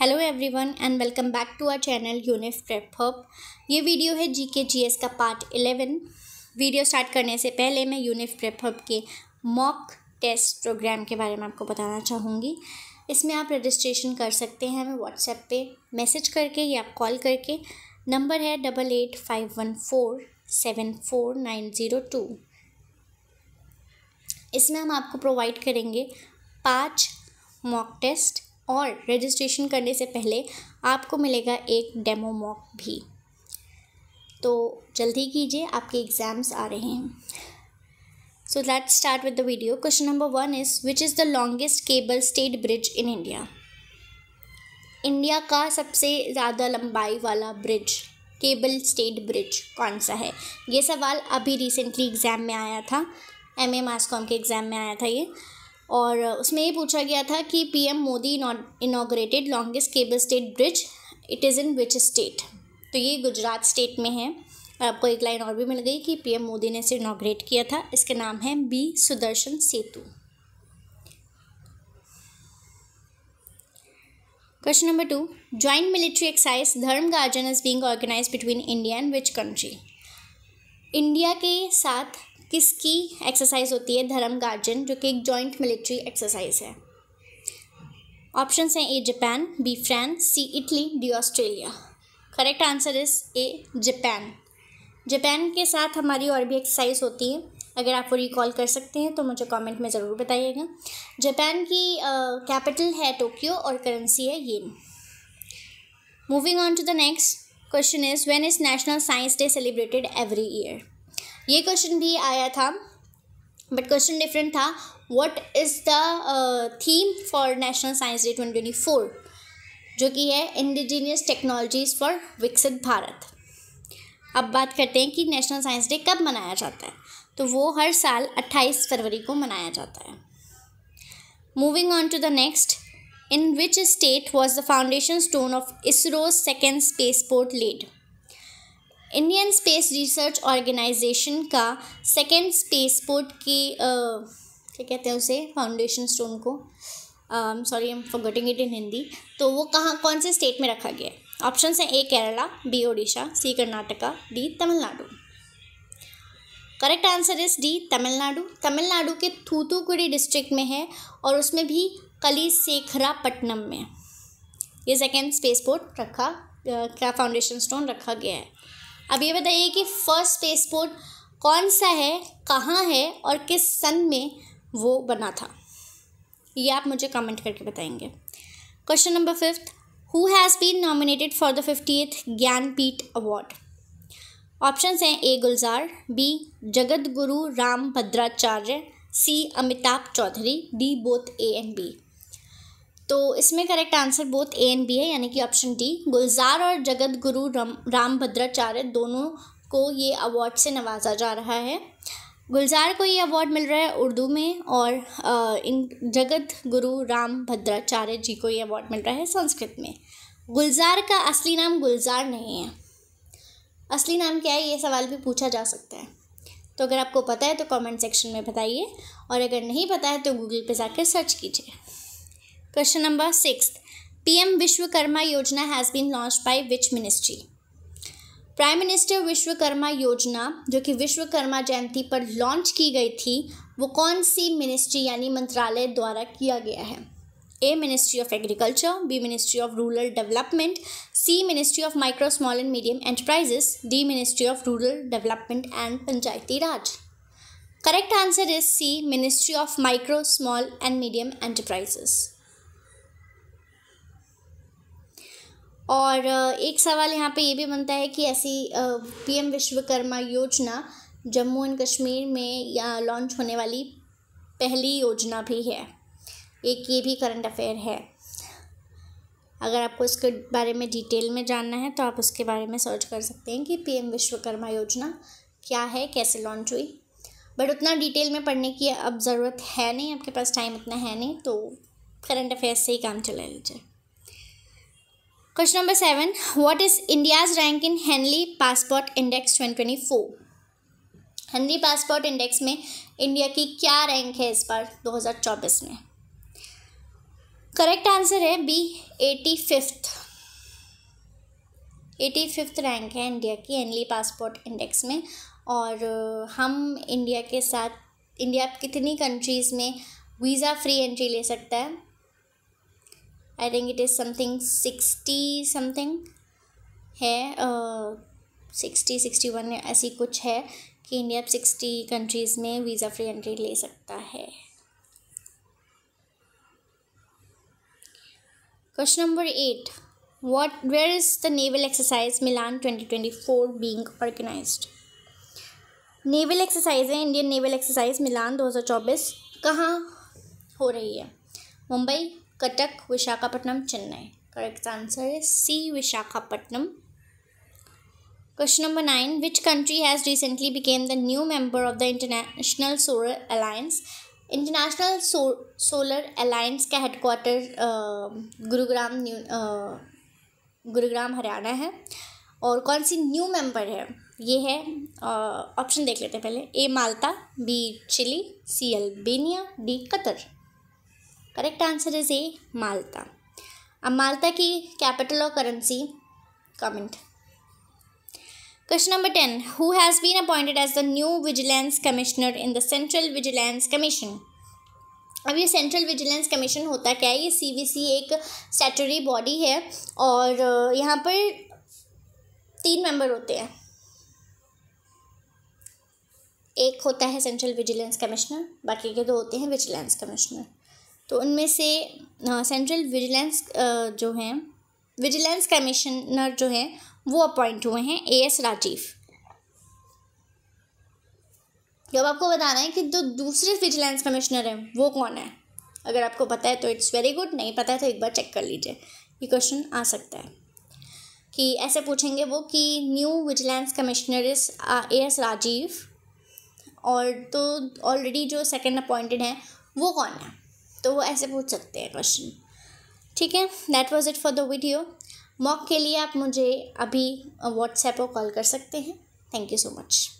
hello everyone and welcome back to our channel Unif Prep Hub ये video है GK GS का part eleven video start करने से पहले मैं यूनिफ प्रेप हब के मॉक टेस्ट प्रोग्राम के बारे में आपको बताना चाहूँगी इसमें आप रजिस्ट्रेशन कर सकते हैं हमें व्हाट्सएप पे मैसेज करके या कॉल करके नंबर है double eight five one four seven four nine zero two इसमें हम आपको प्रोवाइड करेंगे पाँच मॉक टेस्ट और रजिस्ट्रेशन करने से पहले आपको मिलेगा एक डेमो मॉक भी तो जल्दी कीजिए आपके एग्ज़ाम्स आ रहे हैं so let start with the video question number one is which is the longest cable stayed bridge in India India का सबसे ज़्यादा लंबाई वाला ब्रिज केबल स्टेट ब्रिज कौन सा है ये सवाल अभी रिसेंटली एग्ज़ाम में आया था एम ए मास कॉम के एग्ज़ाम में आया था ये और उसमें ये पूछा गया था कि PM Modi inaugurated longest cable stayed bridge it is in which state तो ये गुजरात स्टेट में है और आपको एक लाइन और भी मिल गई कि पीएम मोदी ने इसे इनाग्रेट किया था इसके नाम है B Sudarshan Setu question number two joint military exercise Dharma Guardian is being organise between India and which country India के साथ किसकी एक्सरसाइज होती है धर्म गार्जन जो कि एक जॉइंट मिलिट्री एक्सरसाइज है ऑप्शंस हैं A Japan B France C Italy D Australia correct answer is A Japan Japan के साथ हमारी और भी एक्सरसाइज होती है अगर आप वो रिकॉल कर सकते हैं तो मुझे कमेंट में ज़रूर बताइएगा जापान की कैपिटल है टोक्यो और करेंसी है yen moving on to the next question is when is national science day celebrated every year ये क्वेश्चन भी आया था बट क्वेश्चन डिफरेंट था what is the theme for national science day twenty twenty four जो कि है indigenous technologies for विकसित भारत अब बात करते हैं कि नेशनल साइंस डे कब मनाया जाता है तो वो हर साल अट्ठाईस फरवरी को मनाया जाता है moving on to the next in which state was the foundation stone of ISRO second space port laid Indian space research organisation का सेकेंड स्पेस पोर्ट की क्या कहते हैं उसे फाउंडेशन स्टोन को sorry I am forgetting it in Hindi तो वो कहाँ कौन से स्टेट में रखा गया है ऑप्शन है A Kerala B Odisha C Karnataka D Tamil Nadu correct answer is D Tamil Nadu Tamil Nadu के थूतुकुड़ी डिस्ट्रिक्ट में है और उसमें भी कली पट्टनम में ये सेकेंड स्पेस पोर्ट रखा का फाउंडेशन स्टोन रखा गया है अब ये बताइए कि फर्स्ट स्पेसपोर्ट कौन सा है कहाँ है और किस सन में वो बना था ये आप मुझे कमेंट करके बताएंगे question number fifth who has been nominated for the fifty eighth Jnanpith award options हैं ए गुलजार B Jagad Guru Rambhadracharya C Amitabh Chaudhary D both A and B तो इसमें correct answer both A and B है यानी कि ऑप्शन डी गुलजार और जगत गुरु राम भद्राचार्य दोनों को ये अवार्ड से नवाजा जा रहा है गुलजार को ये अवार्ड मिल रहा है उर्दू में और इन जगत गुरु राम भद्राचार्य जी को ये अवार्ड मिल रहा है संस्कृत में गुलजार का असली नाम गुलजार नहीं है असली नाम क्या है ये सवाल भी पूछा जा सकता है तो अगर आपको पता है तो कमेंट सेक्शन में बताइए और अगर नहीं पता है तो गूगल पे जाकर सर्च कीजिए number six P M Vishwakarma Yojana has been launched by which ministry prime minister Vishwakarma Yojana जो कि विश्वकर्मा जयंती पर लॉन्च की गई थी वो कौन सी मिनिस्ट्री यानी मंत्रालय द्वारा किया गया है A ministry of agriculture B ministry of rural development C ministry of micro small and medium enterprises D ministry of rural development and Panchayati Raj correct answer is C ministry of micro small and medium enterprises और एक सवाल यहाँ पे ये भी बनता है कि ऐसी पीएम विश्वकर्मा योजना जम्मू एंड कश्मीर में या लॉन्च होने वाली पहली योजना भी है एक ये भी करंट अफेयर है अगर आपको इसके बारे में डिटेल में जानना है तो आप उसके बारे में सर्च कर सकते हैं कि पीएम विश्वकर्मा योजना क्या है कैसे लॉन्च हुई बट उतना डिटेल में पढ़ने की अब ज़रूरत है नहीं आपके पास टाइम उतना है नहीं तो करंट अफेयर्स से ही काम चला लीजिए question seven what is India's rank in Henley passport index twenty twenty four Henley passport index में इंडिया की क्या रैंक है इस बार दो हज़ार चौबीस में करेक्ट आंसर है B eighty fifth eighty fifth rank है इंडिया की हेनली पासपोर्ट इंडेक्स में और uh, हम इंडिया के साथ इंडिया कितनी कंट्रीज़ में वीज़ा फ्री एंट्री ले सकता है I think it is something sixty something है सिक्सटी सिक्सटी वन ऐसी कुछ है कि इंडिया अब सिक्सटी कंट्रीज़ में वीज़ा फ्री एंट्री ले सकता है question number eight where is the naval exercise Milan twenty twenty four being organise naval exercise है इंडियन नेवल एक्सरसाइज मिलान दो हज़ार चौबीस कहाँ हो रही है मुंबई कटक विशाखापट्टनम चेन्नई करेक्ट आंसर है C Visakhapatnam question number nine which country has recently became the new member of the International Solar Alliance International Solar Alliance का हेडक्वार्टर गुरुग्राम न्यू गुरुग्राम हरियाणा है और कौन सी न्यू मेंबर है ये है ऑप्शन देख लेते हैं पहले A Malta B Chile C Albania D Qatar correct answer is A Malta अब माल्टा की कैपिटल और currency comment question number ten who has been appointed as the new vigilance commissioner in the Central Vigilance Commission अब ये central Vigilance commission होता क्या है ये CVC एक स्टैटरी बॉडी है और यहाँ पर तीन मेंबर होते हैं एक होता है सेंट्रल विजिलेंस कमिश्नर बाकी के दो होते हैं विजिलेंस कमिश्नर तो उनमें से सेंट्रल विजिलेंस जो हैं विजिलेंस कमिश्नर जो हैं वो अपॉइंट हुए हैं ए एस राजीव जब आपको बताना है कि जो दूसरे विजिलेंस कमिश्नर हैं वो कौन है अगर आपको पता है तो इट्स वेरी गुड नहीं पता है तो एक बार चेक कर लीजिए ये क्वेश्चन आ सकता है कि ऐसे पूछेंगे वो कि न्यू विजिलेंस कमिश्नर इस ए एस राजीव और तो ऑलरेडी जो सेकंड अपॉइंटेड हैं वो कौन है तो वो ऐसे पूछ सकते हैं क्वेश्चन ठीक है that was it for the video mock के लिए आप मुझे अभी व्हाट्सएप पर कॉल कर सकते हैं थैंक यू सो मच